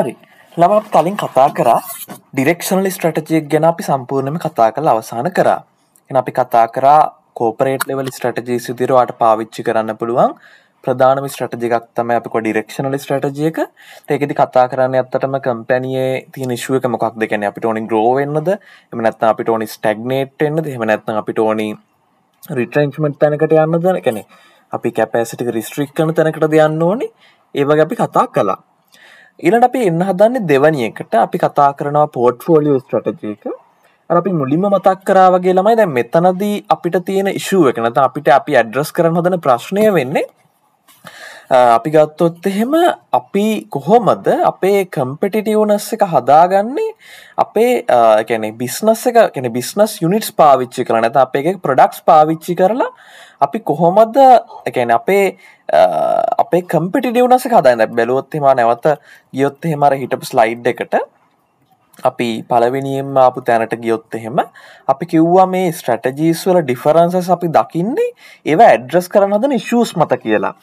හරි ළමත් කලින් කතා කරා ඩිරෙක්ෂනලි ස්ට්‍රටජියක් ගැන අපි සම්පූර්ණම කතා කළ අවසාන කරා එ අපි කතා කරා කෝපරේට් ලෙවල් ස්ට්‍රටජී සිදිරවාට පාවිච්චි කරන්න පුළුවන් ප්‍රධානම ස්ට්‍රටජිකක් තම අපි කොඩ ඩිරක්ෂනල ස්ට්‍රටජියක ඒකෙදි කතා කරන්න ඇත්තටම කම්පැනියේ තිය නිශ්ුවක මොකක් දෙකැන අපි ටෝනි ග්‍රෝවෙන්න්නද එම නැත්න අපි ටෝනි ස්ටක්නේට් එන්නද එම නැත්න අපි ටෝනි රිටරෙන්ච්මට් තැනකට යන්න දන කැනෙ අපි කැපෑසිටික රිස්ට්‍රික් කන තැනකට දෙයන්න ඕනි ඒව අපි කතා කලා ඊළඟට අපි එන්න හදන්නේ දෙවැනි එකට අපි කතා කරනවා පෝට්ෆෝලියෝ ස්ට්‍රැටජි එක. අර අපි මුලින්ම මතක් කරා වගේ ළමයි දැන් මෙතනදී අපිට තියෙන ඉෂුව එක නැත්නම් අපිට අපි ඇඩ්‍රස් කරන්න හදන ප්‍රශ්නය වෙන්නේ අපි ගත්තොත් එහෙම අපි කොහොමද අපේ කම්පෙටිටවනස් එක හදාගන්නේ අපේ කැනෙ බිස්නස් එක කෙන බිස්නස් යුනිටස් පාවිච්චි කරන ඇත අප එක ප්‍රඩක්ස් පාවිච්චි කරලා අපි කොහොමද එකැන අපේ අපේ කම්පිටිඩියවනස හදන්න බැලුවොත්තෙම නැවත ගියොත්තේ මර හිටපු ස්ලයිඩ් එකට අපි පලවිනිියම් ආපු තැනට ගියොත් එහෙම අපි කිව්වා මේ ස්ට්‍රටජීස් වල ඩිෆරන්සස් අපි දකින්නේ ඒව ඇඩ්‍රස් කරන හදන ඉශෂස් මත කියලා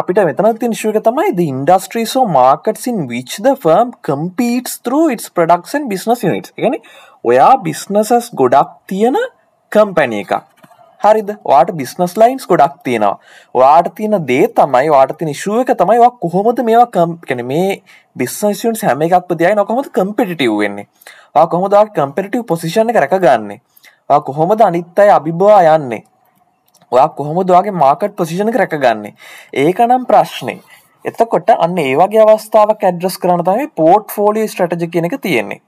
අපිට මෙතනත් නිශුවක තමයි ද ඉන්ඩස්ට්‍රීසෝ මාර්කටසින් විච් ද ෆර්ම් කම්පීටස් තර ඉටස් ප්‍රඩක්ෂන් බිස්නස් නිට් එකන ඔයා බිස්නසස් ගොඩක් තියෙන කම්පැන එකක් හරිද වාට බිස්නස් ලයින්ස් ගොඩක් තියෙනවා වාට තියෙන දේ තමයි වාට තින ශුව එක තමයි වා කොහොමද මේවා කැන මේ බිස්නස්න් හැම එකක් පතියයි නොකොමද කම්පිටිටව් වෙන්නේ කොහොමදා කම්පිටව පොසිෂණ කරක ගන්නේ කොහොමද අනිත් අයි අභිබවා යන්නේ ඔයා කොහොමදවාගේ මාකට් පොසිෂණ කරක ගන්නේ ඒක නම් ප්‍රශ්නය එතකොට අන්න ඒවාගේ අවස්ථාවක් ඇඩ්‍රස් කරන තමයි පෝට් ෆෝලිය ස්ට්‍රටජ කියනක තියෙන්නේ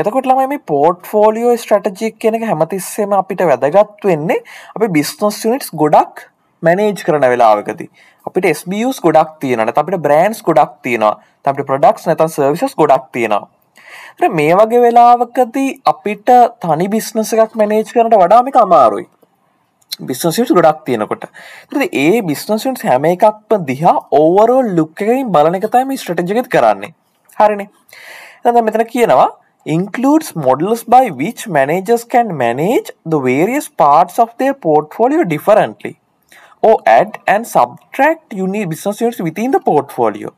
එතකොට ළමයි මේ පෝට්ෆෝලියෝ ස්ට්‍රටජික් කියන එක හැමතිස්සෙම අපිට වැදගත් වෙන්නේ අපි බිස්නස් යුනිට්ස් ගොඩක් මැනේජ් කරන වෙලාවකති අපිට ස්BUස් ගොඩක් තියනට අපිට බ්‍රන්ස් ගොඩක් තියෙනවා අපිට ප්‍රඩක්ස් නැතන් සර්විසස් ගොඩක් තියෙනවා මේ වගේ වෙලාවකදී අපිට තනි බිස්නස එකක් මැනේජ් කරනට වඩාමික අමාරුයි බිස්නසිට ගොඩක් තියෙනකොට ඒ බිස්නසින්ස් හැම එකක්ම දිහා ඕවරෝ ලුක්කකින් බලනකතයි මේ ස්ට්‍රටජගත් කරන්නේ හරිනේ එ මෙතන කියනවා includes models by which managers can manage the various parts of their portfolio differently or oh, add and subtract unit business units within the portfolio.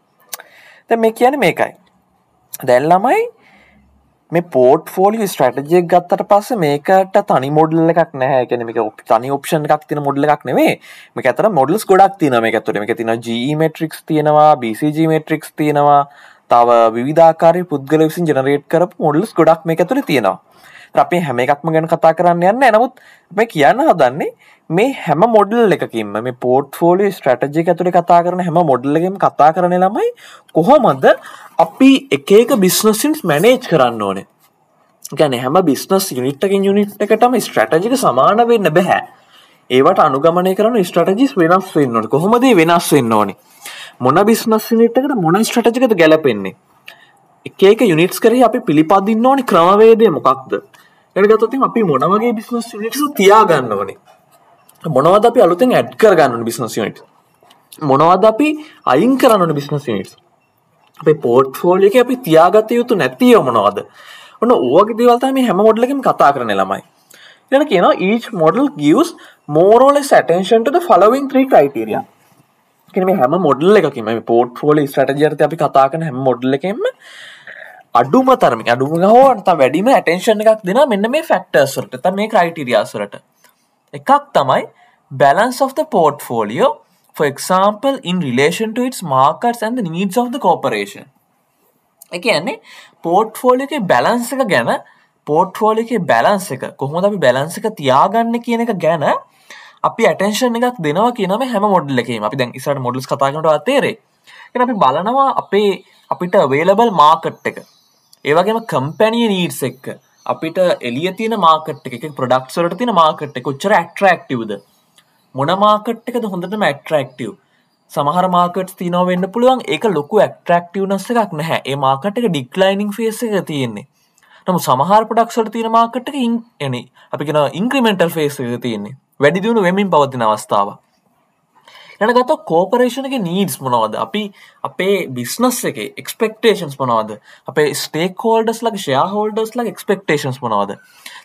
දැන් මේ කියන්නේ මේකයි. දැන් ළමයි මේ පෝට්ෆෝලියෝ ස්ට්‍රැටජි එක ගත්තට පස්සේ මේකට තනි මොඩල් එකක් නැහැ. ඒ කියන්නේ මේක තනි ඔප්ෂන් එකක් තියෙන මොඩල් එකක් නෙමෙයි. මේක ඇතර මොඩල්ස් ගොඩක් තියෙනවා මේක ඇතුලේ. මේක තියෙනවා GE matrix තියෙනවා, BCG matrix තියෙනවා, තව විධාකාරය පුද්ගල විසින් ජනරේට් කරපු මොඩල්ස් ගොඩක් මේ ඇතුළ තියෙනවා අපේ හැම එකක්ම ගැන කතා කරන්න යන්න නමුත් මේ කියන්න හදන්නේ මේ හැම මොඩල් එකකින්ම මේ පෝට්ෆෝලි ස්ට්‍රටජි ඇතුළි කතා කරන හැම මොඩල්ලගම කතා කරන ළමයි කොහොමද අපි එක එක බිස්නසින්ස් මැනේජ් කරන්න ඕනේ ගැන හැම බිස්නස් යුනිට්කින් යුනිට් එකටම ස්ට්‍රටජික සමාන වෙන්න බැහැ ඒවට අනුගමනය කරන ස්ට්‍රටජිස් වෙනස් වෙන්න ඕන කොහොමද වෙනස් වෙන්න ඕනේ මොන බිස්නස් නිට්කට මොන ස්ට්‍රටජිකත ගැලපෙන්නේ එකක යුනිටස් කරේ අපි පිළිපදින්න ඕනි ක්‍රමවේදය මොකක්ද එනගතතින් අපි මොනවගේ බිස්නස් නිටසු තියාගන්න වනේ මොනවද අපි අලුතෙන් ඇඩ් කරගන්න බිස්නස් නිට මොනවද අපි අයින් කරන්න බිස්නස් නිටස් අපේ පෝට්ෆෝල් එක අපි තියාගත යුතු නැතිය මොනවද ඔන්න ඕක දවල්තම මේ හැම මොඩලකින් කතා කරන ළමයි එන කියන ඊච් මොඩල් ගියස් මෝරෝල සටන්ෂන්ට ෆලවින් ත්‍රී ක්‍රයිටරියා මේ හැම මොඩල් එකකිම පෝට්‍රෝල ස්ටජර්ත අපි කතාකන හැම මොඩල් එකෙම අඩුම තරමින් අඩුම හෝන්ත වැඩිම ඇටේෂන් එකක් දෙෙන මෙන්න මේ ෆැක්ටර්සට ත මේ ක්‍රයිටරියාසරට එකක් තමයි balance of the portfolio for example in relation to its markets and the needs of the corporation එක යන්නේ පෝට්ෆෝලිය එක බැලන්ස එක ගැන පෝට්ෆෝලි එක බැලන්ස එක කොහොම අපි බැලන්ස එක තියාගන්න කියන එක ගැන අපි ඇටන්ෂන් එකක් දෙනවා කියනම හැම මොඩල්ලකීම අපි දැන් ඉසට මොඩල්ස් කතාකට අතේරේ එ අපි බලනවා අපේ අපිට වේලබල් මාකට් එක ඒවගේම කම්පැනිය නීට් එක්ක අපිට එලිය තින මාකට් එක ප්‍රඩක්ස්වලට තින මාකට් එක කොච්චර ඇට්‍රක්ටවද මොන මාකට් එකද හොඳටම ඇට්‍රක්ටව සමහර මාකට් තිනව වෙන්න පුළුවන් එක ලොකු ඇක්ට්‍රක්ටවනස් එකක් නැහැ ඒ මාකට එක ඩික්ලයිනිං ෆේස එක තියෙන්නේ නමු සමහර පඩක්ෂට තින මාකට් එක ඉන් එන අපි කෙන ඉන්ක්‍රමෙන්ටල් ෆේස එක තියෙන්නේ වැඩිදිුණු වෙමින් පවතින අවස්ථාව. යනගත කෝපරේෂණක නීඩස් මොනවද අපි අපේ බිස්නස් එක එක්ස්පෙක්ටේන්ස් මොනවද අපේ ස්ටේක් හෝල්ඩස් ලක් ෂයා හෝල්ඩස් ලක් එක්ස්පෙක්ටේන්ස් මොනවද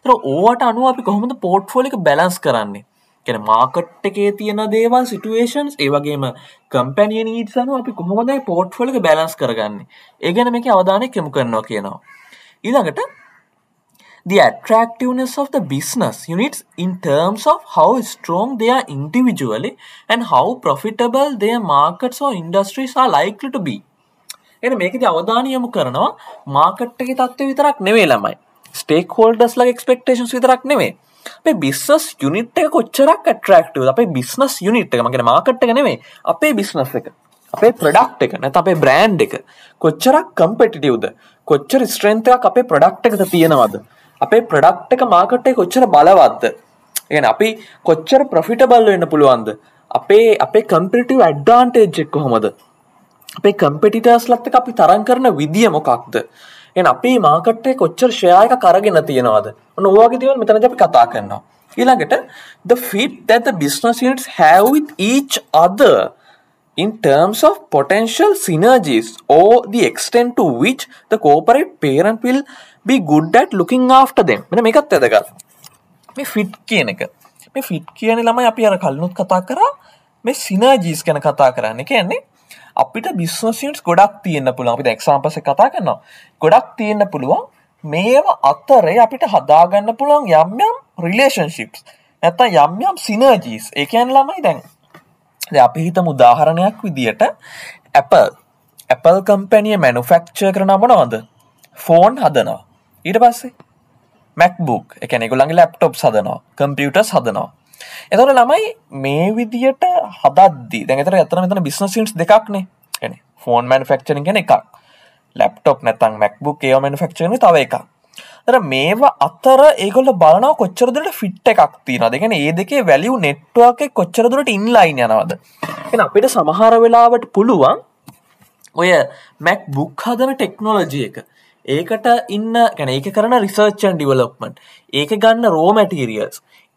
තර ඕවට අනුව අපි කොහොමද පෝට්ෆෝලික බැලන්ස් කරන්නේ කෙන මාකට් එකේ තියෙන දේවල් සිටුවේෂන්ස් ඒවගේම කම්පැනිය නීඩ් අනු අපි කොහොමදයි පෝට්ෆොලික බැලන්ස් කරගන්නේ ඒගැන මේක අවධානය කෙමු කරනවා කියනවා ඊළඟට the attractiveness of the business units in terms of how strong they are individually and how profitable their markets or industries are likely to be. එන මේකද අවධානයමු කරනවා මාකට් එකේ තත්ත්වය විතරක් නෙවෙයි ළමයි. ස්ටේක් හෝල්ඩර්ස් ලගේ එක්ස්පෙක්ටේෂන්ස් විතරක් නෙවෙයි. අපේ බිස්නස් යුනිට් එක කොච්චරක් ඇට්‍රැක්ටිව්ද අපේ බිස්නස් යුනිට් එක මම කියන්නේ මාකට් එක නෙවෙයි අපේ බිස්නස් එක. අපේ ප්‍රඩක්් එක නැත අපේ බ්‍රෑන්් එක කොච්චරක් කම්පෙටිටියවද කොච්චර ස්ට්‍රේන්තයක් අපේ ප්‍රඩක්් එකද තියෙනවද අපේ ප්‍රඩක්් එක මාකට්ටේ කොච්චර බලවත්ද එ අපි කොච්චර ප්‍රෆිටබල් වෙන්න පුළුවන්ද අපේ අපේ කම්පිටව ඇඩ්ඩාන්ටේජ්ජෙක් කොහොමද අපේ කම්පෙටිටර්ස් ලත්ත අපි තරන් කරන විදිිය මොකක්ද එ අපේ මාකට්ටේ කොච්චර ශ්‍රයායක කරගෙන තියෙනවාද නොවාගේ දවල් මෙතන අපි කතා කරන්නවා ඊළඟට the fit that the business units have with each other in terms of potential synergies or the extent to which the corporate parent will be ගුඩ්ඩට ලුකින් ආෆ්ට දෙම් මෙන මේකත් ඇදකල් මේ ෆිට් කියන එක මේ ෆිට් කියන ළමයි අපි අර කල්නුත් කතා කරා මේ සිනජීස් ගැන කතා කරන්න කියන්නේ අපිට බිස්නසින්ස් ගොඩක් තියෙන්න්න පුළුවන් අපිට එක්සාම්පස කතා කරනවා ගොඩක් තියෙන්න්න පුළුවන් මේවා අත්තරේ අපිට හදාගන්න පුළුවන් යම්යම් රිලේෂන්ශිප්ස් නැත යම්යම් සිනජීස් එකයන් ළමයි දැන් අපි හිතම උදාහරණයක් විදියට ඇපල් ඇපල් කම්පැනිය මැනුෆෙක්චර් කරන මොනවද ෆෝන් හදනවා ඊට පස්සේ මැක්බුක් එකනෙකුළඟ ලැප්ටොප් සදනවා කම්පියුට සදනවා එතොට ළමයි මේ විදියට හදද්දි දැතර ඇතන මෙතන බිස්නසින්ස් දෙක්නේ ෆෝන් මන් ෆක්චරින් ගෙන එකක් ලැප්ටොප් නැතන් මැක්බුක් ඒෝමන් ෆක්චරන තව එකක් තර මේවා අතර ඒගොල බලන කොච්චරදුට ෆිට් එකක් තියෙන දෙගෙන ඒ දෙකේ වැලියු නෙට්වාක කොච්චරදුරට ඉන්ලයින් යනවද එ අපිට සමහර වෙලාවට පුළුවන් ඔය මැක් බුක් හදන ටෙක්නෝලජිය එක ඒකට ඉන්න ගැන ඒ කරන රිසර්ච්චන් ඩිවලොප්මන් ඒක ගන්න රෝමැටීරියස්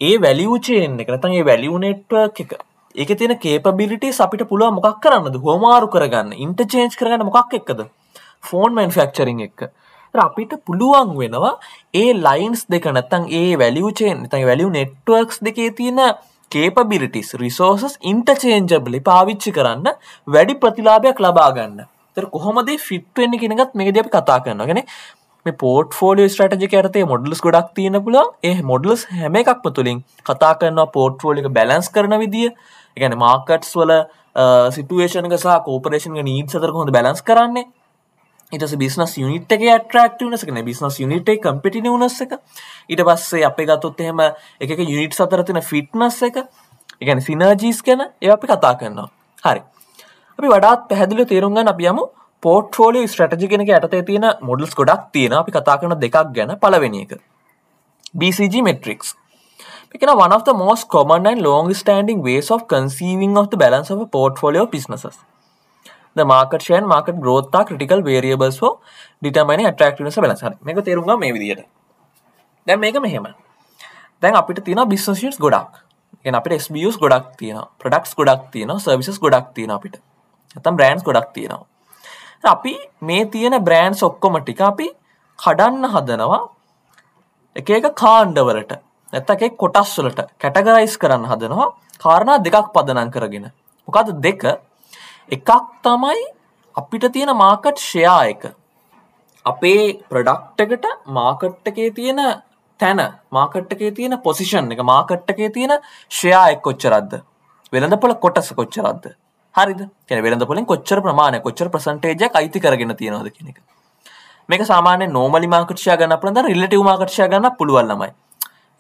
ඒ වැලිවූචයෙන් එක නතන් ඒ වැලිවුනෙට්ව එක ඒක තියෙන කේපබිලිටේ අපිට පුළුව මොකක් කරන්නද හෝමාරු කරගන්න ඉන්ටචේන්ච් කරගන්න මොකක් එක්කද ෆෝන් මන්ෆක්චරිං එක්ක අපිට පුළුවන් වෙනවා ඒ ලයින්ස් දෙක නැත්තන් ඒ වැලිවචෙන් තයි වැලිව නෙට්වර්ක්ස් දෙකේ තියෙන කේපබිලිටිස් රිසෝසස් ඉන්ටචේන්ජබලි පාවිච්චි කරන්න වැඩි ප්‍රතිලාභයක් ලබාගන්න තර කොහොමද ෆිට්වෙන්න කෙනගත් මේ දෙ අපි කතා කරන්නගෙන මේ පෝට් ෆෝලිය ස්ටටජි ඇතේ මොඩලස් ගොඩක් තියන පුල ඒ මොඩලස් හැම එකක්ම තුළින් කතා කරන්න පෝට් ෆෝලික බැලන්ස් කරන විදිිය එකන මාර්කට්ස් වල සිටුවේෂන් සහ කෝපරේෂන් නීත් සතර හොඳ බැලස් කරන්නේ ඉටස බිස්නස් යුනිට් එක ඇට්‍රක්ටවනස කන බිස්නස් යුනිටේ කම්පිටින වනස්ස එක ඉට පස්සේ අපේ ගත්තොත් එහෙම එක යුනිට් සතරතින ෆිට්නස් එක එකන සිනර්ජීස් ගැන ඒ අපි කතා කරන්නවා හරි අපි වඩාත් පැහදිලි තේරුම්ගන්න අපියමු පෝට්‍රෝලි ස්ට්‍රටජි කෙනක ඇතේ තියෙන මොඩල්ස් ගොඩක් තියෙන අපි කතා කරන දෙකක් ගැන පලවෙෙන එක BCG metrics Because one of the most common and long-standing ways of conceiving of the balance of a portfolio of businesses. The market share and market growth are critical variables for determining attractiveness of balance. හරි. මේක තේරුම් ගන්න මේ විදිහට. දැන් මේක මෙහෙම. දැන් අපිට තියෙනවා business units ගොඩක්. ඒ කියන්නේ අපිට SBUs ගොඩක් තියෙනවා. products ගොඩක් තියෙනවා. services ගොඩක් තියෙනවා අපිට. ඇතම් බ්‍රෑන්ස් ගොඩක් තියෙනවා අපි මේ තියෙන බ්‍රෑන්ස් ඔක්කොම ටික අපි කඩන්න හදනවා එක එක කාණ්ඩවලට නැත්ත එකේ කොටස් වලට කැටගරයිස් කරන්න හදනවා කාරණා දෙකක් පදනම් කරගෙන මොකද දෙක එකක් තමයි අපිට තියෙන මාකට් ෂයා එක අපේ ප්‍රඩක්ට එකට මාකට් එකේ තියෙන තැන මාකට් එකේ තියෙන පොසිෂන් එක මාකට් එකේ තියෙන ෂයා එක් කොච්චරද්ද වෙළඳපොළ කොටස කොච්චරද්ද හරිද කෙන වෙළඳ පොලින් කොච්චර ප්‍රමාණ කොච්චර ප්‍රසන්ටේජයක් අයිති කරගෙන තියෙනවද කියන එක මේක සාමාන්‍ය නෝමලි මාකට්ෂය ගන්න පුළඳ රිලටව මාකට්ෂය ගන්න පුළුවන් ළමයි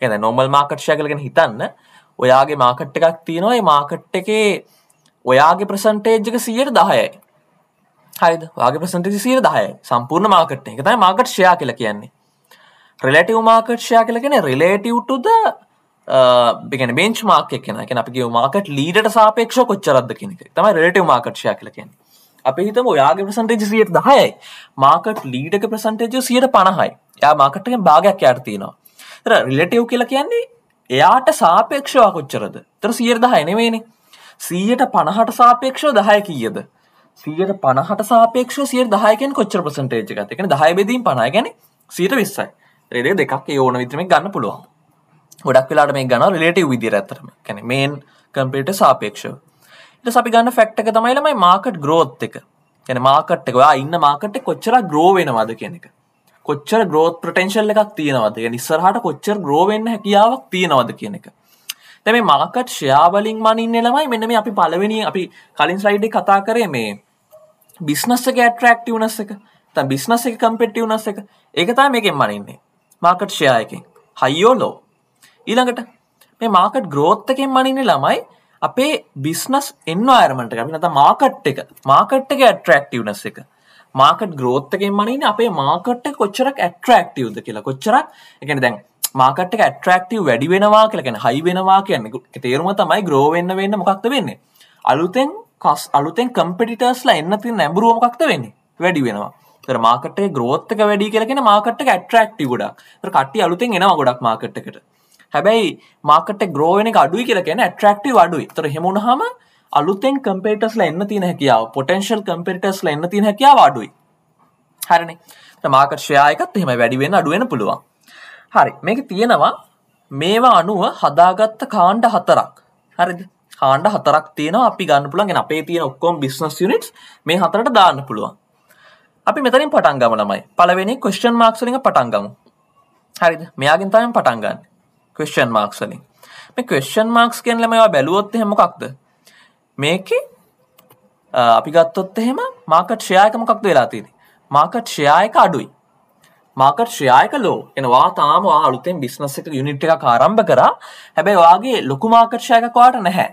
එන නොමල් මාකට්ෂය කලගෙන හිතන්න ඔයාගේ මාකට් එකක් තියෙනවා ඒ මාකට් එකේ ඔයාගේ ප්‍රසන්ටේජ්ක සියයට දහයයි හරිද වගේ ප්‍රසන්ටි සිර දහය සම්පූර්ණ මාකට් එක තයි මාකට් ෂයා කියල කියන්නේ රිලටව මාකට් ෂයා කියලගෙන රිලේටව්ටුද බිගෙන බෙන්ච් මාර්ක කෙන එක අපගේ මාකට ලීඩට සාපේක්ෂ කොච්චරද කෙනෙක තමයි රට මාකට්ෂය කල කියෙන අපි හිතම ඔයාගේ ප්‍රසන්ටේජ සියට දහයයි මාකට ලීඩක ප්‍රසන්ටේජ සියට පණහයි යා මාකට්ටෙන් භාගයක් අර්තියනවා රිලටව් කියලා කියන්නේ එයාට සාපේක්ෂවා කොච්චරද තර සියයට දහය නෙවේනේ සීයට පණහට සාපේක්ෂෝ දහය කියද සියට පණහට සාපේක්ෂ සිය දහයකෙන් කොච්චර ප්‍රසන්ටේජ එකත එකන දහය බෙදීම් පණය ගැන සීට විස්සයි රෙඩේ දෙකක් ඕන විතරම ගන්න පුළුවන් ගොඩක් වෙලාට මේ ගන රිලටව විදි ඇතරම කැන මේන් කම්පිට සාපේක්ෂව ඉට අපි ගන්න ෆැක්ටක තමයි ළමයි මාකට් ග්‍රෝත් එක කැන මාකට් එකවා ඉන්න මාකට් කොච්චර ග්‍රෝවෙනවද කියෙනෙක කොච්චර ග්‍රෝත් ප්‍රටන්ශල් එකක් තියෙනවද නිස්සරහට කොච්චර ග්‍රෝවෙන්න හැකියාවක් තියෙනවද කියන එක තැම මාකට් ශයාවලින් මනින්න ළමයි මෙනම අපි පලවෙනි අපි කලින් සයිඩ කතා කරේ මේ බිස්නස්ස එක ඇට්‍රක්ටවනස් එක තම් බිස්නස් එක කම්පෙට්ටවනස් එක එකතා මේකෙන් මනින්නේ මාකට් ෂයායකින් හයියෝලෝ ඊළඟට මේ මාකට් ග්‍රෝත්තකෙන් මනින්න ළමයි අපේ බිස්නස් එන්න අරමට අපි නත මාකට් එක මාකට් එක ඇට්‍රක්ටවනස් එක මාකට් ග්‍රෝත්තකෙන් මනින අපේ මාකට් කොච්චරක් ඇට්‍රක්ටවද කියලා කොච්චරක් එකන දැන් මාකට ඇට්‍රක්ටව වැඩි වෙනවා කියලකෙන හයි වෙනවා කියන්නේ තේරුම තමයි ග්‍රෝවෙන්න වෙන්න මොක්ද වෙන්නේ අලුතෙන් කස් අලුතෙන් කම්පිටිටර්ස්ලා එන්න තින් නැඹරුවමක්ද වෙන්නේ වැඩි වෙනවා මාකට ග්‍රෝත්තක වැඩි කියලෙන මාකට ඇට්‍රක්ටව ගොඩක් කට අලුතෙන් එනවා ගොඩක් මාකට්කට හැබැයි මාකට ග්‍රෝවෙන අඩුයි කියලකෙන ට්‍රක්ටව අඩුයි තර හෙමුණහම අලුතෙන් කම්පේටස්ල එන්න තින හැකියාව පොටන්ශල් කම්පිටස්ල එන්න තින හැකියා වාඩුයි හරණ මාකට ශයායකත් එහෙම වැඩිවෙන අඩුවෙන පුළුවන් හරි මේක තියෙනවා මේවා අනුව හදාගත්ත කාණ්ඩ හතරක් හරිද කාණ්ඩ හතරක් තියෙන අපි ගන්න පුළන්ගෙන අපේ තියෙන ඔක්කොම් බිස්නස් යුනිට් මේ හතරට දාන්න පුළුවන් අපි මෙතරින් පටන්ගම ළමයි පලවෙනි කොස්්ටන් මාක්සලින් පටන්ගමු හරිද මෙයාගින් තම පටන්ගන්න ක්වෙස්චන් මාක්ස් වලින් මේ ක්වෙස්චන් මාක්ස් කියනල මේවා බැලුවොත් එහෙම මොකක්ද මේක අපි ගත්තොත් එහෙම මාකට් ශ්‍රයායක මොකක්ද වෙලා තියෙන මාකට් ශ්‍රයායක අඩුයි මාකට ශ්‍රයායක ලෝ එනවා තාම අලුතෙන් බිස්නස් එක යුනිට් එක ආරම්භ කරා හැබැයි වාගේ ලොකු මාකට ශයකවාට නැහැ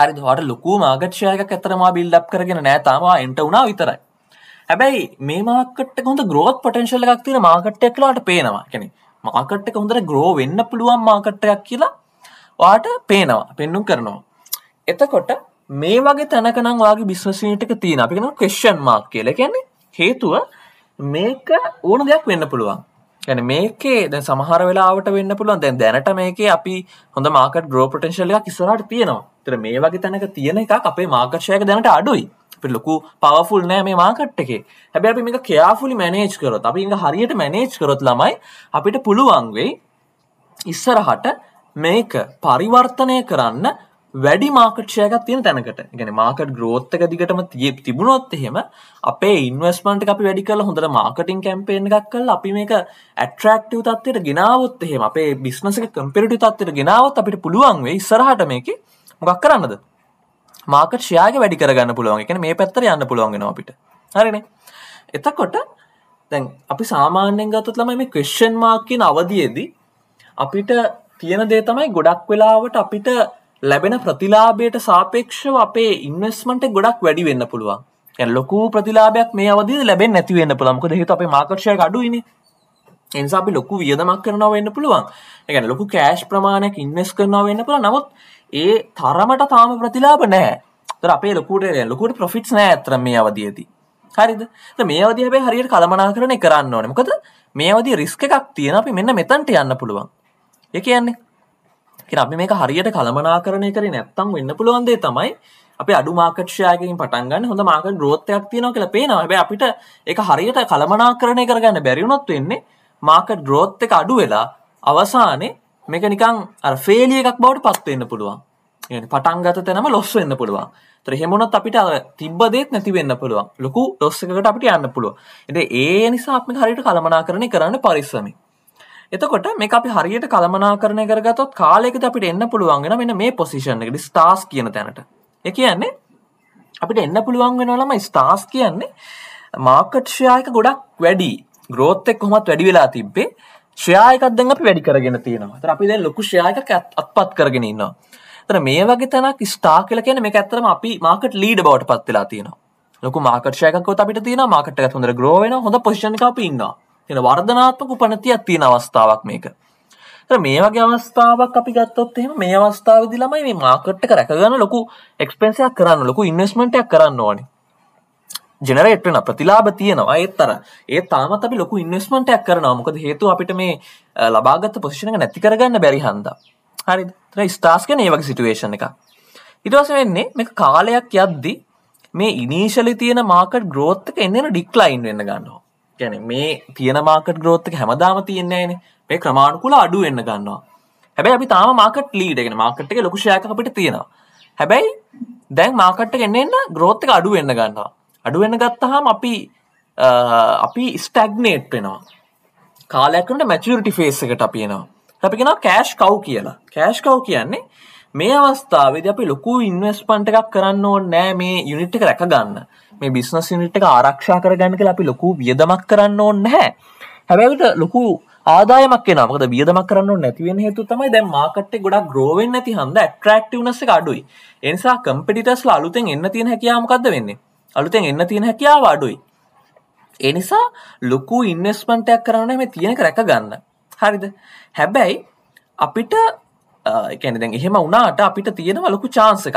හරි දවාට ලොකු මාකට ශයක ඇතරමා බිල්ඩක් කරගෙන නෑ තමවා එන්ට වුණා විතරයි හැබැයි මේ මාකට හොඳ ග්‍රෝත් පටන්ශල්ලක් තින මාකට්ටෙක්ලාට පේනවා කෙනෙ මාකට් එක හොඳට ග්‍රෝ වෙන්න පුළුවන් මාකට්ටයක් කියලා වාට පේනවා පෙන්නුම් කරනවා. එතකොට මේ වගේ තැනකනම් වගේ බිස්වසිනටක තියෙන අපිෙන කෙස්්ෂන් මාක් කියල කියන්නේ හේතුව මේක ඕන දෙයක් වෙන්න පුළුවන් ගැන මේකේ දැ සමහර වෙලාවට වෙන්න පුළුවන් දැන් දැනට මේකේ අපි හොඳ මාකට ග්‍රෝ පටන්ශල්ලයක් කිස්සරට තියෙනවා තර මේ වගේ තැනක තියෙන එක අපේ මාකර්ශයක දැනට අඩුයි ලොකු පවෆුල් නෑ මේ මාකට් එකේ හැබැ අපි මේක කයාෆුලි මැනේජ් කරොත් අපි ඉඟ හරියට මැනේජ් කරොත් ළමයි අපිට පුළුවන්වෙයි ඉස්සරහට මේක පරිවර්තනය කරන්න වැඩි මාකට්ෂයක තියෙන තැනකට ගැන මාකට ග්‍රෝත්තක දිගටම තිය තිබුණොත් එහෙම අපේ ඉන්වස්මන්ට අපි වැඩි කල හොඳට මාකටින් කැම්පේෙන් එකක් කල් අපි මේක ඇට්‍රක්ටව තත්වයට ගෙනාවත් එහෙම අපේ බිස්නස කම්පිරටි තත්වයට ගෙනාවත් අපිට පුළුවන් වෙයි සරහට මේක මොකක් කරන්නද මාකට ෂයාග වැඩි කරගන්න පුළුවන් එකන මේ පැත්තර යන්න පුළුවන්ගෙන අපිට හරින එතකොට තැන් අපි සාමාන්‍යෙන් ගතත් ළමයි මේ ක්‍රේෂන් මාකින් අවදියේදී අපිට තියෙන දේ තමයි ගොඩක් වෙලාවට අපිට ලැබෙන ප්‍රතිලාබයට සාපේක්ෂව අපේ ඉන්වස්මට ගොඩක් වැඩි වෙන්න පුළුවන් ලොකු ප්‍රතිලාබයක් මේ අවදි ලැබෙන් නැතිවෙන්න පුළමක දෙහිත අපේ මාකර්ෂය අඩුයින එනිසා අපි ලොකු වියදමක් කරනවා වෙන්න පුළුවන් එකන ලොකු කෑශ් ප්‍රමාණයක් ඉන්වස් කරනවා වෙන්න පුළ නමුත් ඒ තරමට තාම ප්‍රතිලාබ නෑ තර අපේ ලොකුට ලොකුට ප්‍රොෆිට්ස් නෑ ඇතර මේ අවදියති හරිද මේ අවදි හැබේ හරියට කළමනා කරන කරන්න ඕනමකද මේ අවදි රිස්ක එකක් තියෙන අපි මෙන්න මෙතන්ට යන්න පුළුවන් එක කියන්නේ අපි මේක හරියට කළමනාකරණය කර නැත්තම් වෙන්න පුළුවන්දේ තමයි අපි අඩු මාකට්ෂයකින් පටන්ගන්න හොඳ මාක ග්‍රෝත්තයක් තියන කියල පේනවා හැබ අපිට එක හරියට කළමනාකරණය කරගන්න බැරිවුණොත් වෙන්නේ මාකට ග්‍රෝත් එක අඩු වෙලා අවසානය මේක නිකං ෆේලිය එකක් බවට පත්වෙන්න පුළුවන් පටන්ගත තැනම ලොස් වෙන්න පුළුවන් ත්‍රහෙමොනත් අපිට අර තිබ්බදෙත් නැතිවෙන්න පුළුවන් ලොකු ලොස්සකට අපිට යන්න පුළුව එ ඒ නිසාම හරිට කළමනා කරණය කරන්න පරිස්සමි එතකොට මේ අපි හරියට කළමනා කරණය කරගතොත් කාලයකද අපිට එන්න පුළුවන් වෙන මෙන්න මේ පොසිෂන් එකට ස්ටාර්ස් කියන තැනට. ඒ කියන්නේ අපිට එන්න පුළුවන් වෙනවා ළමයි ස්ටාර්ස් කියන්නේ මාකට් ෂෙයා එක ගොඩක් වැඩි. growth එක කොහොමත් වැඩි වෙලා තිබ්බේ. ෂෙයා එකක් දැන් අපි වැඩි කරගෙන තියෙනවා. ඒතර අපි දැන් ලොකු ෂෙයා එකක් අත්පත් කරගෙන ඉන්නවා. ඒතර මේ වගේ තැනක් ස්ටාර් කියලා කියන්නේ මේක ඇත්තටම අපි මාකට් ලීඩර් බවට පත් වෙලා තියෙනවා. ලොකු මාකට් ෂෙයා එකක් වොත් අපිට තියෙනවා මාකට් එකත් හොඳට grow වෙනවා. හොඳ පොසිෂන් එකක අපි ඉන්නවා. එන වර්ධනාත්මක උපනතියක් තියෙන අවස්ථාවක් මේක. මේ වගේ අවස්ථාවක් අපි ගත්තොත් එහෙම මේ අවස්ථාවේදී ළමයි මේ මාකට් එක රැකගන්න ලොකු එක්ස්පෙන්ස් එකක් කරන්න ලොකු ඉන්වෙස්ට්මන්ට් එකක් කරන්න ඕනේ. ජෙනරේට් වෙන ප්‍රතිලාභ තියෙනවා. ඒත් අර ඒ තාමත් අපි ලොකු ඉන්වෙස්ට්මන්ට් එකක් කරනවා. මොකද හේතුව අපිට මේ ලබාගත් පොසිෂන් එක නැති කරගන්න බැරි හන්දා. හරිද? ඒතර ස්ටාර්ස් කියන්නේ මේ වගේ සිටුේෂන් එකක්. ඊට පස්සේ වෙන්නේ මේක කාලයක් යද්දී මේ ඉනිෂියලි තියෙන මාකට් ග්‍රෝත් එක එන්න ඩික්ලයින් වෙන්න ගන්නවා. ගැන මේ තියන මාකට ග්‍රෝත්තක හැමදාම තියන්නේන මේ ක්‍රමාණුකුල අඩු එන්න ගන්නවා හැබැයි අපි තාම මාකට ලීඩගෙන මාකට් එක ලොකුෂයක අපිට තියෙනවා හැබැයි දැන් මාකට්ට ගන්න එන්න ග්‍රෝත්තක අඩු වෙන්න ගන්නවා අඩු වෙන්න ගත්තහම අපි අපි ස්ටැග්නේට් වෙනවා කාලයක්කට මැචිරිටි ෆේස් එකට අපියනවා අපිෙන කෑෂ් කව් කියලා කෑෂ් කව් කියන්නේ මේ අවස්ථාවද අපි ලොකු ඉන්වස්පන්ට එකක් කරන්න ඕ නෑ මේ යුනිට්ක රැකගන්න මේ බිස්නස් යුනිට් එක ආරක්ෂා කරගන්න කළ අපි ලොකු වියදමක් කරන්න ඕන්න හැ හැබැවිට ලොකු ආදායමක් නමක බියදමක් කරන්න නැතිවෙන හේතු තමයි දැ මාකට් ගොඩක් ග්‍රෝවෙන් නැති හන්ද ට්‍රක්ටවනස අඩුයි එනිසා කම්පිටස්ල අලුතෙන් එන්න තියෙන හැකියාමකක්ද වෙන්නේ අලුතෙන් එන්න තියෙන හැකියාව අඩුයි එනිසා ලොකු ඉන්වස්මන්ටයක් කරන්න මේ තියෙන රැක ගන්න හරිද හැබැයි අපිට එකන දැන් එහෙම වුණාට අපිට තියෙනව ලොකු චාන්සක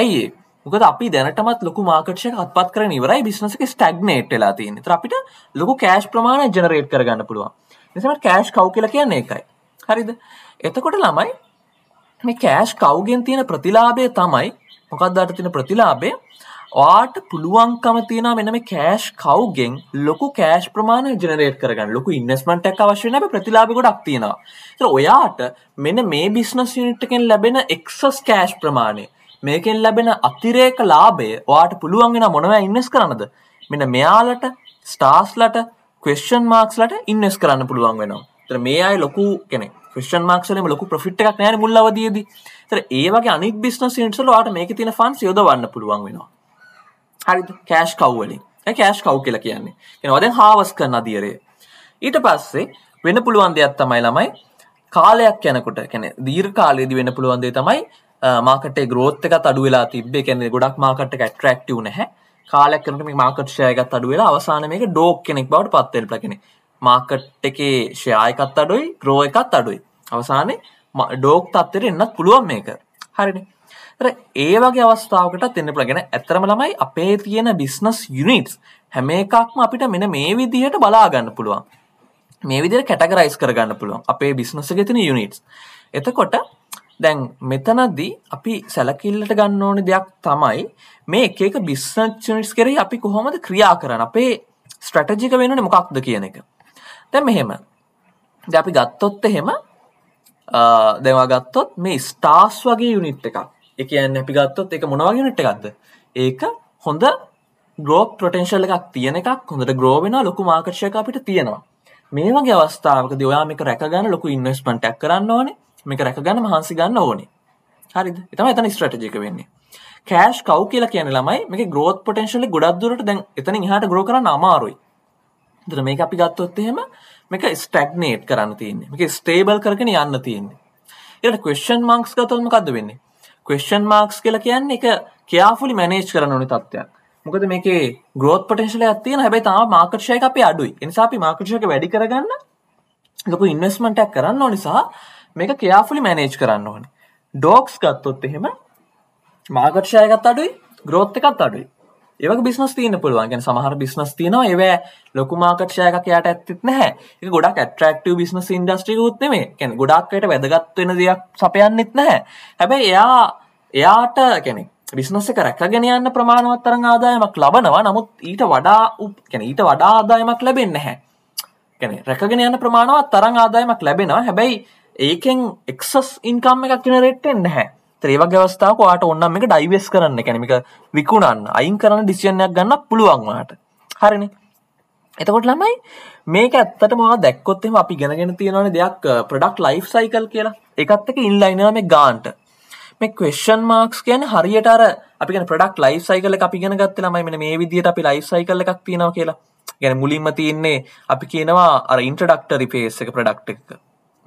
ඇයි මොකද අපි දැනටමත් ලොකු මාකට්ෂය අත්පත් කර නිවරයි බිස්නසක ස්ටක්්නේට් වෙලා තියෙන අපිට ලොකු කෑශ් ප්‍රමාණ ජනරේට් කරගන්න පුළුවන් නිසමට කෑශ් කව් කියල කියන්නේ එකයි හරිද එතකොට ළමයි මේ කෑශ් කව්ගෙන් තියෙන ප්‍රතිලාබය තමයි මොකක්දාට තින ප්‍රතිලාබේ වාට පුළුවන්කම තියෙන මෙන මේ කෑෂ් කව්ගෙන් ලොකු කෑෂ් ප්‍රමාණ ජනරේට කරගන්න ලොකු ඉන්වස්මටක් අවශ්‍යන ප්‍රතිලාබි ගොඩක් තියෙනවා ඔයාට මෙන මේ බිස්නස් යුනිට්කෙන් ලැබෙන එක්සස් කෑෂ් ප්‍රමාණය මේකෙන් ලැබෙන අතිරේක ලාබේ වාට පුළුවන්ගෙන මොනව ඉන්නස් කරනද මෙන මෙයාලට ස්ටාස්ලට ක්‍රස්ෂන් මාක්ස්ලට ඉන්නස් කරන්න පුළුවන් වෙනවා තර මේ අයි ලොකු කෙනෙක් ක්‍රෂන් මක්ෂලම ලොකු ප්‍රෆිට් එකක් නෑන මුල්ලවදයේදී තර ඒවගේ අනි බිස්නස් ඉන්ටසලවාට මේක තින ෆන්ස් යොදවන්න පුළුවන් වෙනවා හරි කෑශ් කව්වලින් කෑශ් කව් කියලා කියන්නේ කෙනවදෙන් හාවස් කරන අදියරේ ඊට පස්සේ වෙන පුළුවන් දෙයක් තමයි ළමයි කාලයක් යනකොට කැන දීර් කාලයේදි වෙන පුළුවන්දේ තමයි මාකටේ ග්‍රෝත්තක අඩු වෙලා තිබේ කැනෙ ගොඩක් මාකට එක ට්‍රක්ටව නැහැ කාලයක් කරනට මේ මාකට ෂයගත් අඩු වෙලා අවසාන මේක ඩෝක් කෙනෙක් බවට පත්වෙල් ලකෙන මාකට් එකේ ෂයායකත් අඩුයි ග්‍රෝ එකත් අඩුයි අවසානයේ ඩෝක් තත්තර එන්නත් පුළුවන් මේක හරිනි ඒ වගේ අවස්ථාවකටත් එන්න පුළගෙන ඇතරම ළමයි අපේ තියෙන බිස්නස් යුනිටස් හැම එකක්ම අපිට මෙන මේ විදිහට බලාගන්න පුළුවන් මේ විදිර කැටගරයිස් කරගන්න පුළුවන් අපේ බිස්නස ගෙතින යුනිටස් එතකොට දැන් මෙතනදී අපි සැලකිල්ලට ගන්න ඕන දෙයක් තමයි මේ එකක බිස්නස් යුනිටස් කරේ අපි කොහොමද ක්‍රියා කරන අපේ ස්ට්‍රටජික වෙනන මොකක්ද කියන එක දැන් මෙහෙම ද අපි ගත්තොත් එහෙම දෙවා ගත්තොත් මේ ස්ටාස් වගේ යුනිට් එකක් එකයන් අපි ගත්තොත් එක මොනවාගෙනට ගත්ද ඒක හොඳ ග්‍රෝප් ප්‍රටේශල් එකක් තියෙන එකක් හොඳට ග්‍රෝවෙන ලොකු මාකර්ෂයක අපිට තියෙනවා මේ වගේ අවස්ථාවක දයාමික රැකගන්න ලොකු ඉන්වස්මටක් කරන්න ඕනේ මේක රැකගන්න මහන්සි ගන්න ඕනේ හරිද එතම එතන ස්ට්‍රටජික වෙන්නේ කෑශ් කව් කියලා කියන ළමයි මේ ග්‍රෝත් පටේශල ගොඩක්දුරට දැන් එතන හට ග්‍රෝ කරන්න අමාරුයි දර මේ අපි ගත්තොත් එහෙම මේක ස්ටක්නේට් කරන්න තියන්නේ එක ස්ටේබල් කරගෙන යන්න තියන්නේ එට කවස්ෂන් මංක්ස් ගතොත්මකක්ද වෙන්නේ ක්වෙස්චන් මාක්ස් කියලා කියන්න එක කියාෆුලි මැනේජ් කරන ඕනි තත්ත්වයක් මොකද මේ ගෝත් පටේශල ඇතිය හැබයි තම මාකර්ෂය අපේ අඩුයි එනිසාපි මාකර්ෂයක වැඩි කරගන්න ලොකු ඉන්වස්මටක් කරන්න නිසා මේක කියාෆුලි මැනේජ් කරන්න ඕනි ඩෝක්ස් ගත්තොත් එහෙම මාකර්ෂයගත් අඩුයි ග්‍රෝත්ත එකත් අඩුයි ඒක බිස්නස් තියන්න පුළුවන් ගැන සමහර බිස්නස් තියනවා ඒවැ ලොකු මාකට්ෂයකක් යායට ඇත්තත් නැහැ එක ගොඩක් ඇට්‍රක්ටව බිස්නස් ඉන්ඩස්ට්‍රිකුත්නෙමේ කැන ගොඩක්යට වැදගත්වෙන දෙයක් සපයන්නෙත් නැහැ හැබැයි එයා එයාට කෙනෙක් බිස්නස කරැක ගෙනයන්න ප්‍රමාණවත් තරං ආදායමක් ලබනවා නමුත් ඊට වඩා උපැන ඊට වඩා ආදායමක් ලැබෙන්න හැ කැන රැකගෙන යන්න ප්‍රමාණවත් තරං ආදායමක් ලැබෙනවා හැබැයි ඒකෙන් එක්සස් ඉන්කම් එකක් ගෙනරෙට්ටෙන් නැහැ ත්‍රේවගේ අවස්ථාව වාට ඔන්නම් එක ඩයිවස් කරන්න කැනමික විකුණන්න අයින් කරන්න ඩිසියනයක් ගන්න පුළුවන්වාට හරිනි එතකොට ළමයි මේක ඇත්තට ම දැක්කොත්තෙම අපි ගැගෙන තියෙනවන දෙයක් ප්‍රඩක්් ලයි් සයිකල් කියලා එකත්තක ඉන්ලයිනම ගාන්ට මේ කවේෂන් මාක්ස් කියන හරියට අර අපි ප්‍රඩක් ලයි සයිකල අපි ගෙන ගත්ත ළමයි මේ විදිහට අපි ලයි සයිකල එකක් තියෙනවා කියලා ගැන මුලින්ම තියෙන්නේ අපි කියනවා අර ඉන්ට්‍රඩක්ටරි පේස එක ප්‍රඩක්් එක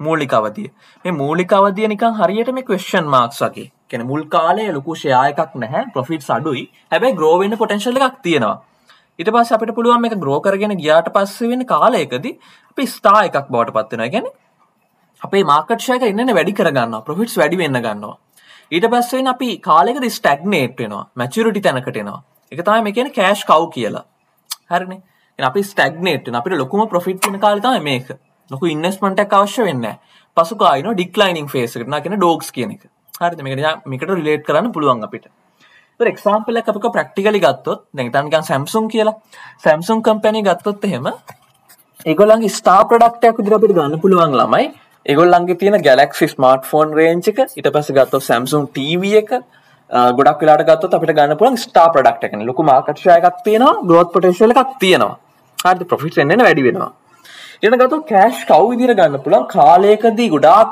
මූලික අවතිය මේ මූලික අවතිය නිකන් හරියට මේ ක්වෙස්චන් මාක්ස් වගේ කෙන මුල් කාලය ලොකු ෂයා එකක් නැහැ ප්‍රොෆිට් සඩුයි හැබැයි ග්‍රෝවෙන්න පොටන්ශල් එකක් තියෙනවා ඉට පස් අපට පුළුවන් එක ග්‍රෝ කරගෙන ගියාට පස්සේ වෙන කාලයකදී අපි ස්ථා එකක් බවට පත්වෙන ගැන අපේ මාකට්ෂයක ඉන්න වැඩි කරගන්න ප්‍රොෆිට්ස් වැඩි වෙන්න ගන්නවා ඊට පස්සෙන් අපි කාලෙකද ස්ටක්නේට් වෙනවා මැචුරටි තැනකටෙනවා එක තමයි මේ කියන කෑෂ් කව් කියලා හරිනේ අපි ස්ටක්නේට් අපිට ලොකුම ප්‍රොෆිට් වෙන කාලතම මේක ලොක ඉන්නස්මටක් අවශ්‍ය වෙන්න පසුකායින ඩික්ලයිනින් ෆේසකටන කියෙන ඩෝක්ස් කියන එක හරි මේක මිකට රිලේට් කරන්න පුළුවන් අපිට එක්ම්පල අපක ප්‍රක්ටිකලි ගත්තොත් නැතන්ගන් සැම්සුම් කියලා සැම්සුම් කම්පැනි ගත්තොත් එහෙම ඒගොලන්ගේ ස්ටා ප්‍රඩක්ටයක් විදිරපිට ගන්න පුළුවන් ළමයි ඒගොල්ලන්ගේ තියෙන ගැලක්සි ස්මර්ට් ෆෝන් රේංචික ඉට පස ගත්තො සැම්සුම් ටව එක ගොඩක් වෙලාට ගත්තොත් අපිට ගන්න පුළන් ස්ටා ප්‍රඩක්ටකන ලොකු මාකට්ෂයකක් තියෙනවා ග්‍රෝත් පොටේශලක් තියෙනවා හරි ප්‍රෆිට් එන්න වැඩි වෙනවා ඉරනගතු කෑෂ් කව් විදිර ගන්න පුළන් කාලයකදී ගොඩාක්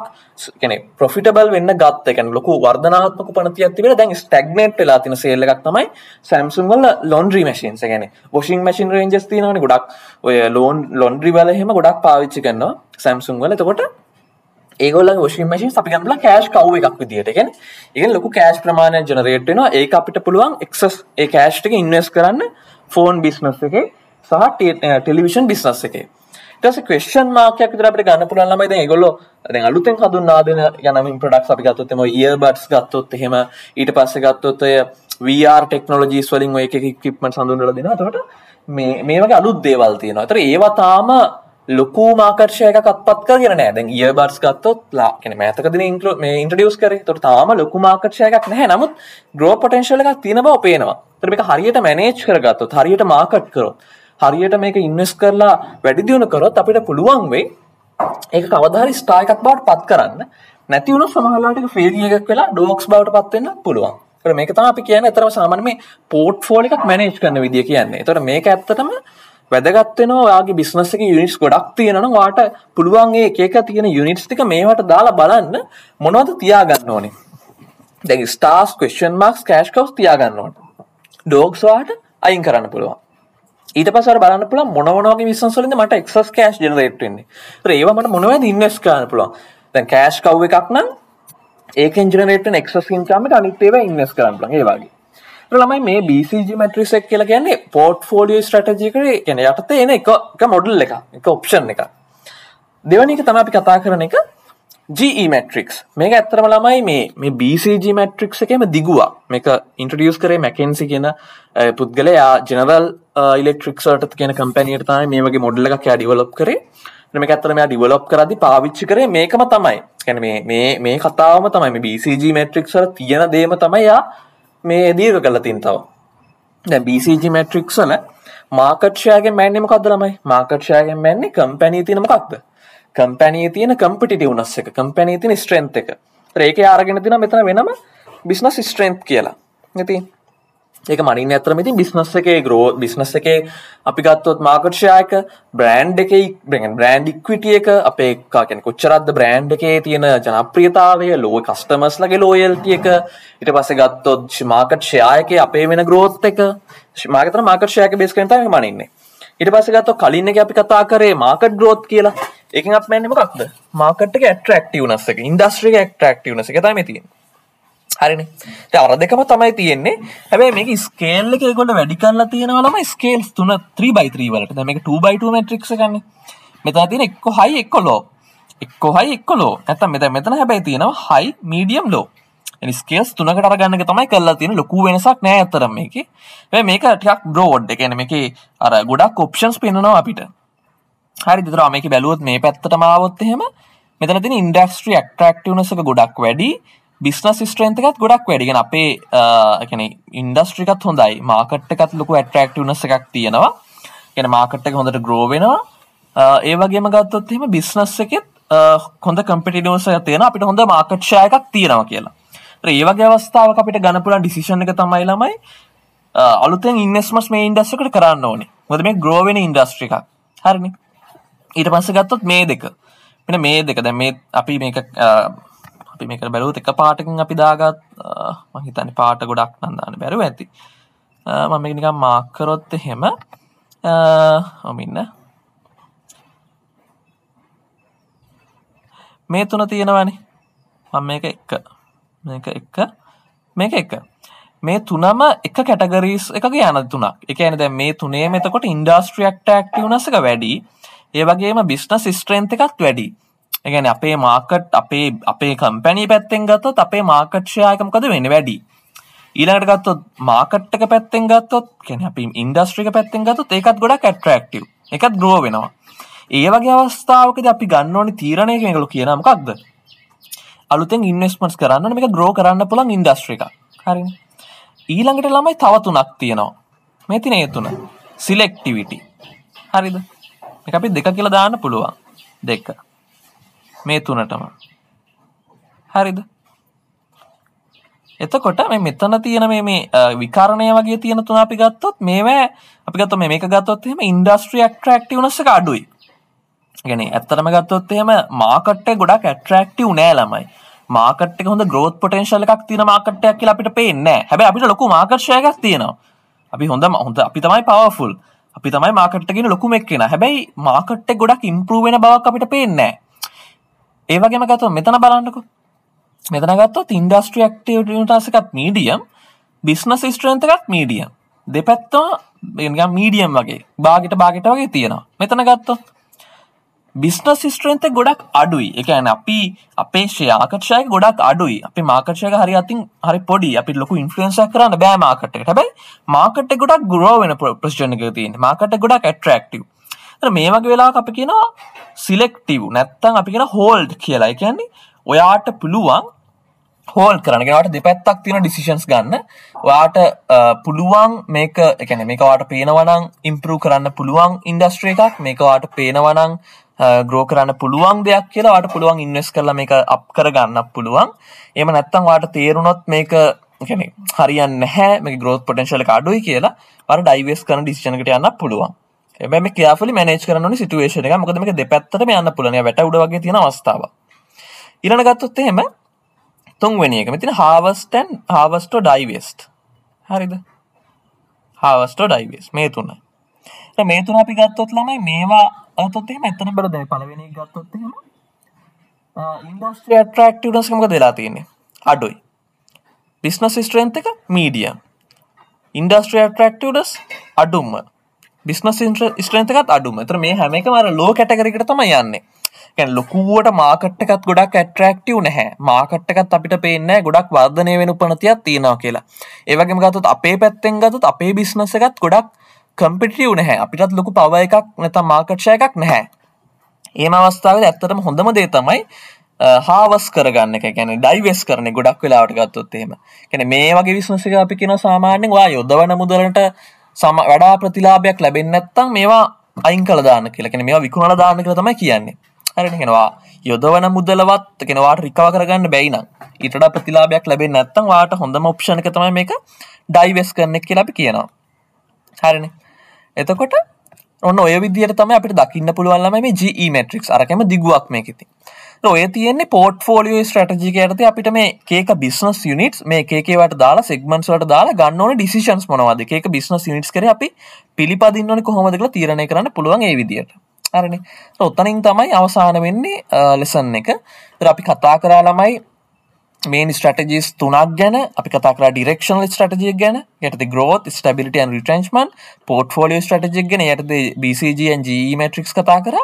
කැනෙ පොෆිටබල් වෙන්න ගත්තකැන ලොකු වර්ධනාත්මක පනති ඇතිවෙන දැන් ස්ටක්නට් වෙලා තින සේල්ල එකක් තමයි සැම්සුන් වල ලොන්ඩ්‍රී මශන්ස ගැන වොෂින් මශන් රේන්ජස් තිනවන ගොඩක් ඔය ලෝන් ලොන්ඩ්‍රි වල හෙම ගොඩක් පාවිච්චි කරන්නවා සැම්සුන් වල තකොට ඒගොල ෂන් මශන් අපිගම්ල කෑශ් කව එකක් විදිටගෙන ඒ ලොක කෑශ් ප්‍රමාණය ජනරේට්නවා ඒ අපිට පුළුවන් එක්සස් ඒ කෑශ්ටික ඉන්වස් කරන්න ෆෝන් බිස්නස් එක සහ ටෙලිවිෂන් බිස්නස් එකේ ඊට පස්සේ ක්වෙස්චන් මාක් එකක් විතර අපිට ගන්න පුළුවන් ළමයි දැන් ඒගොල්ලෝ දැන් අලුතෙන් හඳුන්වා දෙන යනමින් ප්‍රොඩක්ට්ස් අපි ගත්තොත් එම ඉයර්බඩ්ස් ගත්තොත් එහෙම ඊට පස්සේ ගත්තොත් ඔය VR ටෙක්නොලොජිස් වලින් ඔය එක ඉක්විප්මන්ට්ස් හඳුන්වලා දෙනවා එතකොට මේ මේ වගේ අලුත් දේවල් තියෙනවා. ඒතර ඒවා තාම ලොකු මාකර්ෂයක කත්පත් කරගෙන නෑ දැන් ඒ බර්ස් ගත්තොත්ලා කෙන මෑතකදින ඉන්ට්‍ර මේ ඉන්ට්‍රඩියස් කර තොට තාම ලොකු මාකර්ෂයකක් නැහැ නමුත් ග්‍රෝ පටන්ශල එකක් තියෙන බව පේනවා තරක හරියට මැනේජ් කරගත්තු හරියට මාකට් කරොත් හරියට මේක ඉන්වස් කරලා වැඩිදිියුණු කරොත් අපිට පුළුවන් වෙයි ඒ කවධරි ස්ටා එකක් බවට පත් කරන්න නැතිවුණු සමහලාට ෆිල්ිය එකක් වෙලා ඩෝක්ස් බවට පත්වෙන්න පුළුවන් කර මේක තම අපි කියන එතරම සාමන මේ පෝට් ෆෝල් එකක් මැනේජ් කරන විදිිය කියන්නේ තොර මේක ඇත්තටම වැදගත්වෙනවා යාගේ බිස්නස එක යුනිස් ගොඩක් තියෙනවා වාට පුළුවන්ගේ ඒක තියෙන යුනිට්ස් ටික මේවට දාලා බලන්න මොනවද තියාගන්න ඕනේ දැ ස්ටාස් කවස්න් මක්ස් කෑෂ් කවස් තියාගන්න ඕන ඩෝක්ස්වාට අයින් කරන්න පුළුවන් ඊට පස බලන්න පුල මොනවනගේ විසන්සලින් මට එක්ස් කෑශ් ජනරේට්න්නේ ඒවමට මොනවද ඉන්නස් කරන්න පුළන් දැන් කෑශ් කව් එකක් නම් ඒක ජනරට එක්ස් ඉන්කාමට අනිත්තේව ඉන්නස් කරන්න පුලන් ඒවාගේ ළමයි මේ BCG මට්‍රිසක් කියලා කියන්නේ පෝට් ෆෝලිය ස්ටටජිකර කියන යටත එන එක මොඩල් එක එක ඔප්ෂන් එක දෙවනික තම අපි කතා කරන එක මට්‍රික්ස් e මේක ඇත්තරම ළමයි මේ මේ BCG මට්‍රික්ස එකම දිගුවා මේක ඉන්ට්‍රඩියස් කරේ මැකන්සි කියෙන පුද්ගලයා ජනරල් ඉලෙක්ට්‍රික් uh, සට කියන කම්පැනියට තමයි මේ වගේ මොඩල්ල එකක් ඩිවලොප් කරේ නම ඇත්තරම ඩිවලොප් කරදි පාවිච්චි කරේ මේකම තමයි කැන මේ මේ කතාවම තමයි මේ BCG මට්‍රික්සල තියෙන දේම තමයියා මේ දීර්ග කල තින්තාව දැ BCG මට්‍රික්සල මාකට්ෂයගේ මැන්නෙම කදලමයි මාකට්ෂයගෙන් මැන්නේ කම්පැනී තිනමකක්ද කම්පැනී තියන කම්පිටි වනස් එක කම්පැනී තින ස්ට්‍රෙන්න්ත එක රේක ආරගෙන තින මෙතන වෙනම බිස්නස් ස්ට්‍රෙන්න්ත් කියලා නැති ඒක මනින් ඇතරම ඉතින් බිස්නස් එකේ ග්‍රෝ බිස්නස් එකේ අපි ගත්තොත් මාකර්ෂයක බ්‍රෑන්් එක බ්‍රෑන්ඩ් ඉක්විටිය එක අපේකාකැන කොච්චරද බ්‍රෑන්් එකේ තියෙන ජනප්‍රියතාවය ලෝ කස්ටමස් ලගේ ලෝයල්ටිය එක ඉට පස ගත්තොත් මාකට් ෂයායක අපේ වෙන ග්‍රෝත් එක මාකතර මාකර්ෂයක බේස් කරතම මනින්නේ ඉට පස ගත්ත කලින්න එක අපි කතා කරේ මාකට් ග්‍රෝත් කියලා එකින් අප මැන්නම කක්ද මාකට් එක ඇට්‍රක්ටව නස්සක ඉන්දස්ට්‍රික ඇක්ටක්ටව නස එක තමතිී හරින තවර දෙකම තමයි තියෙන්නේ හැබැ මේ ස්කේල්ල එකකොට වැඩි කරලා තියෙනවලම ස්කේල් තුන 3බයි3 වලට මේක 2බයි2 මට්‍රික් කන්න මෙතා තියෙන එක්ක හයි එක්ක ලෝ එක්ක හයි එක්ක ලෝ ඇතම් මෙත මෙතන හැබැයි තියෙනවා හයි මීඩියම් ලෝ ස්කේස් තුනකට අරගන්න තමයි කල්ලා තියෙන ලොකු වෙනසක් නෑ ඇතරම් මේක මේක ටක් බ්‍රෝඩ් එකන මේක අර ගොඩක් ඔප්ෂන්ස් පෙන්නවා අපිට හරි දිතරා මේක බැලුවත් මේ පැත්තට මාවොත් එහෙම මෙතන තින ඉන්ඩස්ට්‍රී ක්ටක්ටවනසක ගොඩක් වැඩි බිස්නස් ස්ට්‍රේන්ත එකත් ගොඩක් වැඩිගෙන අපේ කැන ඉන්ඩස්ට්‍රිකත් හොඳයි මාකට් එකත් ලොකු ඇට්‍රක්ටනස එකක් තියෙනවා ගැන මාකට් එක හොඳට ග්‍රෝවෙනවා ඒවගේම ගත්තොත්ම බිස්නස් එකෙත් හොඳ කම්පිටිඩෝසය තියෙන අපිට හොඳ මාකට්ෂය එකක් තියෙනවා කියලා ඒවගේ අවස්ථාව අපිට ගණපුලන් ඩිසිෂන් එක තමයි ළමයි අලුතෙන් ඉන්නස්මස් මේ ඉන්ඩස්සකට කරන්න ඕනේ හොද මේ ග්‍රෝවෙන ඉන්ඩස්ට්‍රික හරමි ඊට පස්ස ගත්තොත් මේ දෙක මෙ මේ දෙක දැ මේ අපි මේක අපි මේක බැලූ එක පාටකින් අපි දාගත් මහිතනි පාට ගොඩක් නන්දාන්න බැරුව ඇති මම නිකම් මාක්කරොත්ත හෙම ඔමින්න මේ තුන තියෙනවනි මම මේක එක මේක එක මේක එක මේ තුනම එක කැටගරීස් එක යන තුනක් එක ඇන දැ මේ තුනේ මෙතකොට ඉන්ඩස්ට්‍රියක්ට ඇක්ටවනසක වැඩි ඒ වගේම බිස්්න ස්ට්‍රේන්ත එකත් වැඩි එකන අපේ මාකට් අපේ අපේ කම්පැනි පැත්තෙන් ගත්තොත් අපේ මාකට්ෂයාකමකද වෙන වැඩි ඊළඟට ගත්තොත් මාකට්ක පැත්තෙන් ගත්තොත් කැන අපි ඉන්ඩස්ට්‍රික පැත්තෙන් ගත්තොත් ඒකත් ගොඩක් ඇට්‍රක්ටව එකත් ග්‍රෝ වෙනවා ඒ වගේ අවස්ථාවකද අපි ගන්න ඕනි තීරණය කෙනකළු කියනමකක්ද අලුතෙන් ඉන්වස්මටස් කරන්න මේක ග්‍රෝ කරන්න පුළන් ඉන්ඩස්ට්‍රික හරි ඊළඟට ළමයි තවතුනක් තියෙනවා මේ තින ඒතුන සිලෙක්ටිවිටි හරිද අපි දෙක කියලා දාන්න පුළුවන් දෙක්ක මේ තුනටම හරිද එතකොට මේ මෙතන තියෙන මේ මේ විකාරණය වගේ තියෙන තුන අපි ගත්තොත් මේවැ අපි ගත්ත මේක ගත්තොත් එහෙම ඉන්ඩස්ට්‍රී ඇක්ට්‍රැක්ටිව්නස් එක අඩුයි. يعني ඇත්තටම ගත්තොත් එහෙම මාකට් එක ගොඩක් ඇට්‍රැක්ටිව් නෑ ළමයි. මාකට් එක හොඳ growth potential එකක් තියෙන මාකට් එකක් කියලා අපිට පේන්නේ නෑ. හැබැයි අපිට ලොකු මාකට් ෂෙයා එකක් තියෙනවා. අපි හොඳ හොඳ අපි තමයි powerful. අපි තමයි මාකට් එකේ ලොකුම එක්කෙනා. හැබැයි මාකට් එක ගොඩක් improve වෙන බවක් අපිට පේන්නේ නෑ. ඒවගේම ගත මෙතන බලන්නකු මෙතනගත්තොත් ඉන්ඩස්ට්‍රිය ක්ටටසකත් මීඩියම් බිස්නස් ස්ට්‍රන්තකත් මීඩියම් දෙපැත්තවා ගම් මීඩියම් වගේ බාගට බාගට වගේ තියෙනවා මෙතන ගත්තොත් බිස්නස් ස්ට්‍රන්ත ගොඩක් අඩුයි එකන අපි අපේ ශයාකර්ෂය ගොඩක් අඩුයි අපි මාකර්ෂයක හරි අතින් හරි පොඩි අපි ලොකු ඉන්ෆලන්ස කරන්න බෑ මාකටේ හැබයි මාකට ගොඩක් ගුරෝවෙන ප්‍රශ්ජනක තියන මාකට ගොඩක් ඇට්‍රක්ටව මේ වගේ වෙලා අප කියනවා සිලෙක්ටව නැත්තං අපි කියෙන හෝල්ඩ් කියලා කියන්නේ ඔයාට පුළුවන් හෝල් කරනගෙනට දෙපැත්තක් තියෙන ඩිසිෂන්ස් ගන්න ඔයාට පුළුවන් මේක එකන මේකවාට පේනවනං ඉම්පරූ කරන්න පුළුවන් ඉන්ඩස්ට්‍රේ එකක් මේකවාට පේනවනං ග්‍රෝ කරන්න පුළුවන් දෙයක් කියලාට පුළුවන් ඉන්වස් කරල මේක අප කරගන්න පුළුවන් එම නැත්තං වාට තේරුණොත් මේක ගැන හරියන්න හැ මේ ග්‍රෝත් පොටන්ශල අඩුයි කියලා වර ඩයිවස් කරන ඩිස්චනකට යන්න පුළුවන් එබැම කියල මනජ කරන සිතුවේශන එක මොකදම දෙපැත්තට යන්න පුලන වැට උඩගේ තියෙන අවස්ථාව ඉරණ ගත්තොත් එහෙම තුන්වෙනි එක මෙතින හාවස්ටන් හාවස්ටෝ ඩයිවස්ට හරිද හාවස්ටෝ ඩයිවස් මේ තුන්න මේ තුන අපි ගත්තොත් ළමයි මේවා අතොත්තේ මෙතන බල දැ පලවෙනි ගත්තොත්තම ඉන්ඩස්ට්‍රිය ට්‍රක්ටස් මක දෙලා තියන්නේ අඩුයි බිස්නස් ස්ට්‍රන්ත එක මීඩියම් ඉන්ඩස්ට්‍රිය ට්‍රක්ටස් අඩුම්ම බිස්නස් ස්ට්‍රන්තකත් අඩුම තර මේ හැම එක මර ලෝ කැටකරකට තම යන්නේ කැන් ලොකුවට මාකට්ටකත් ගොඩක් ඇට්‍රක්ටව නැහැ මාකට්ටකත් අපිට පේන්න ගොඩක් වර්ධනය වෙන උපනතියක් තියෙනවා කියලා ඒවගේම ගතත් අපේ පැත්තෙන් ගතත් අපේ බිස්නස එකත් ගොඩක් කම්පිටියව නැහැ අපිටත් ලොකු පව එකක් නැත මාකට්ෂය එකක් නැහැ ඒම අවස්ථාවල ඇත්තටම හොඳම දේ තමයි හාවස් කරගන්න කැන ඩයිවස් කරන ගොඩක් වෙලාට ගත්තොත් එහෙම කැන මේ වගේ විශ්නසික අපි කියෙන සාමාන්‍යෙන් වා යොදවන මුදලට සම වැඩා ප්‍රතිලාභයක් ලැබෙන් නැත්තම් මේවා අයින් කළ දාන කියලකෙන මේ විකුණල දාන කළ තමයි කියන්නේ හරෙනවා යොදවන මුදලවත් කෙනවාට රිකා කරගන්න බැයිනම් ඉටට ප්‍රතිලාභයක් ලැබෙන් නැත්තම් වාට හොඳම ඔප්ෂණක තමයි මේක ඩයිවස් කරන්නෙක් කියලපි කියනවා හරින එතකොට ඔන්න ඔය විදිර තම අපට දකින්න පුළුවන්ලම මේ ජී මට්‍රික් අරකම දිගුවක් මේකෙති ඔය තියන්නේ පෝට් ෆෝලියෝ ස්ට්‍රටජික ඇති අපිට මේ ඒක බිස්නස් යුනිට් මේ එකේවට දාලා සෙක්මන්ස්වට දාලා ගන්නවන ඩිසිෂන්ස් මොනවාද එක බිස්නස් යුනිට් කර අපි පිළිපදින්නවන කොහොමදකලා තීරණය කරන්න පුළුවන් ඒ විදියට අරන ඔත්තනින් තමයි අවසාන වෙන්නේ ලෙසන් එක අපි කතා කරා ළමයි මේන් ස්ටටජිස් තුනක් ගැන අපි කතාර ඩිරක්ෂනල ස්ටජිය ගැන යටති ගෝත් ස්ටබිලිට න් රිටන්ස්මන් පෝට්ෆෝලිය ටජික් ගැන යටද BCGන්Gමට්‍රික් e කතා කර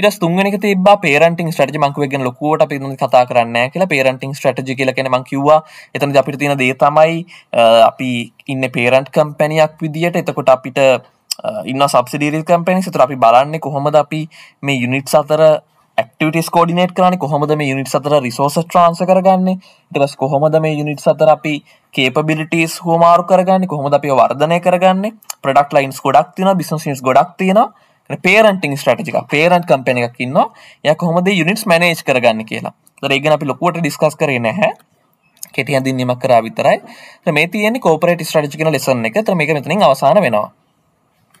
ඉට තුන්ගනක තිබ පේරටින් ට මංකුවගෙන ලොකුවට අපි කතා කරන්න කියලා පේරටින් ටජි කියල කෙන මංකිවවා එතන අපිට තියෙන දේ තමයි අපි ඉන්න පේරන්ට් කම්පැනයක් විදිහට එතකොට අපිට ඉන්න සබසිඩීල් කම්පැනි සිතර අපි බලන්නේ කොහොමද අපි මේ යුනිට් සතර ක්ටවිටස් කෝඩිනේට් කරන කොහොමද මේ යුනිට සතර රිසෝස ට්‍රන්ස කරගන්න ටවස් කොහොමද මේ යුනිට සතර අපි කේපබිලිටස් හෝමාරු කරගන්න කොහොමද අපි වර්ධනය කරගන්න ප්‍රඩක් ලයින්ස් ගොඩක් තින බිසන්ස් ගොඩක් තියෙන පේරටින් ටටික පේරන්් කම්පෙන එකක් ඉන්න ය කොහොමද යුනිටස් මනේජ් කරගන්න කියලා රේගෙන අපි ලොකුවට ඩිස්කස් කර නැහැ කෙටියන්දින් නිමක් කරා විතරයි මේ තියන කෝපරට ටජිකන ලෙසන එක ත්‍රමක මෙතනින් අවසාන වෙනවා